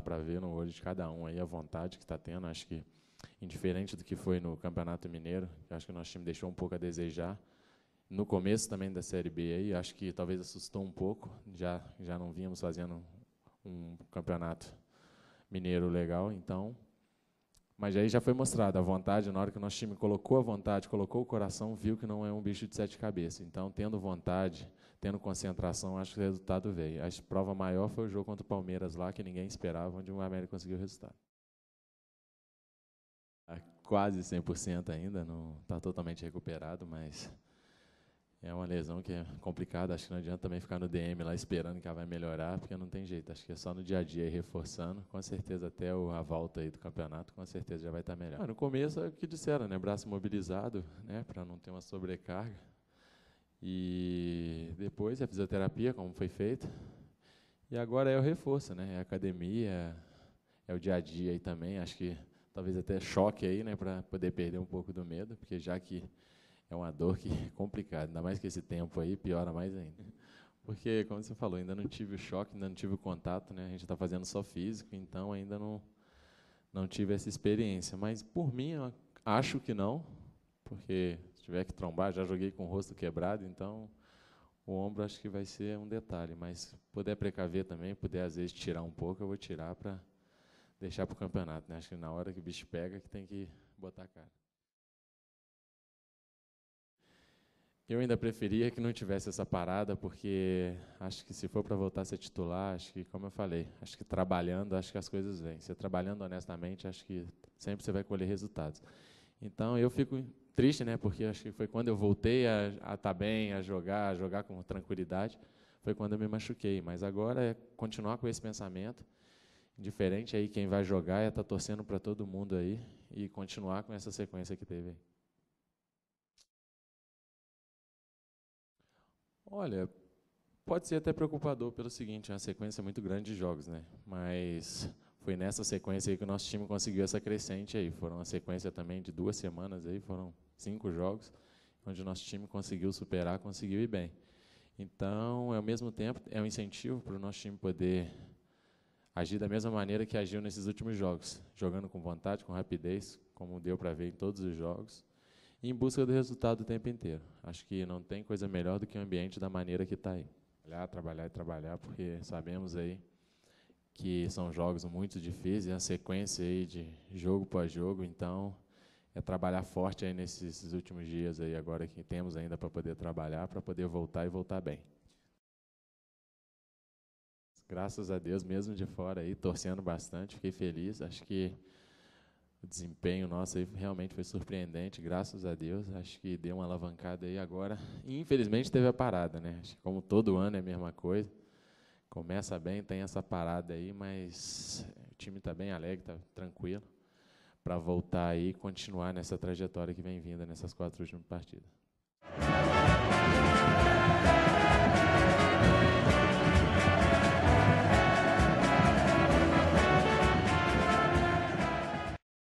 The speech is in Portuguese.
para ver no olho de cada um aí a vontade que está tendo. Acho que, indiferente do que foi no Campeonato Mineiro, acho que o nosso time deixou um pouco a desejar. No começo também da Série B, aí, acho que talvez assustou um pouco. Já, já não vínhamos fazendo um campeonato mineiro legal, então mas aí já foi mostrado a vontade, na hora que o nosso time colocou a vontade, colocou o coração, viu que não é um bicho de sete cabeças. Então, tendo vontade, tendo concentração, acho que o resultado veio. A prova maior foi o jogo contra o Palmeiras lá, que ninguém esperava, onde o América conseguiu o resultado. É quase 100% ainda, não está totalmente recuperado, mas é uma lesão que é complicada, acho que não adianta também ficar no DM lá esperando que ela vai melhorar, porque não tem jeito. Acho que é só no dia a dia reforçando. Com certeza, até a volta aí do campeonato, com certeza já vai estar tá melhor. Ah, no começo é o que disseram, né? Braço mobilizado, né? Para não ter uma sobrecarga. E depois a é fisioterapia, como foi feito. E agora é o reforço, né? É a academia, é o dia a dia aí também. Acho que talvez até choque aí, né? Para poder perder um pouco do medo, porque já que é uma dor que é complicada, ainda mais que esse tempo aí piora mais ainda. Porque, como você falou, ainda não tive o choque, ainda não tive o contato, né? A gente está fazendo só físico, então ainda não, não tive essa experiência. Mas, por mim, acho que não, porque se tiver que trombar, já joguei com o rosto quebrado, então o ombro acho que vai ser um detalhe. Mas puder precaver também, puder às vezes tirar um pouco, eu vou tirar para deixar para o campeonato. Né? Acho que na hora que o bicho pega, que tem que botar a cara. Eu ainda preferia que não tivesse essa parada, porque acho que se for para voltar a ser titular, acho que, como eu falei, acho que trabalhando, acho que as coisas vêm. Você trabalhando honestamente, acho que sempre você vai colher resultados. Então, eu fico triste, né, porque acho que foi quando eu voltei a, a estar tá bem, a jogar, a jogar com tranquilidade, foi quando eu me machuquei. Mas agora é continuar com esse pensamento, diferente aí quem vai jogar é estar tá torcendo para todo mundo aí e continuar com essa sequência que teve aí. Olha, pode ser até preocupador pelo seguinte, é uma sequência muito grande de jogos, né? Mas foi nessa sequência aí que o nosso time conseguiu essa crescente aí. Foram uma sequência também de duas semanas aí, foram cinco jogos, onde o nosso time conseguiu superar, conseguiu ir bem. Então, ao mesmo tempo, é um incentivo para o nosso time poder agir da mesma maneira que agiu nesses últimos jogos, jogando com vontade, com rapidez, como deu para ver em todos os jogos, em busca do resultado o tempo inteiro. Acho que não tem coisa melhor do que o ambiente da maneira que está aí. Trabalhar, trabalhar e trabalhar, porque sabemos aí que são jogos muito difíceis, é a sequência aí de jogo após jogo, então é trabalhar forte aí nesses últimos dias aí agora que temos ainda para poder trabalhar, para poder voltar e voltar bem. Graças a Deus, mesmo de fora aí, torcendo bastante, fiquei feliz. Acho que o desempenho nosso aí realmente foi surpreendente, graças a Deus. Acho que deu uma alavancada aí agora. Infelizmente teve a parada, né? Acho que como todo ano é a mesma coisa. Começa bem, tem essa parada aí, mas o time está bem alegre, está tranquilo para voltar aí e continuar nessa trajetória que vem vinda nessas quatro últimas partidas.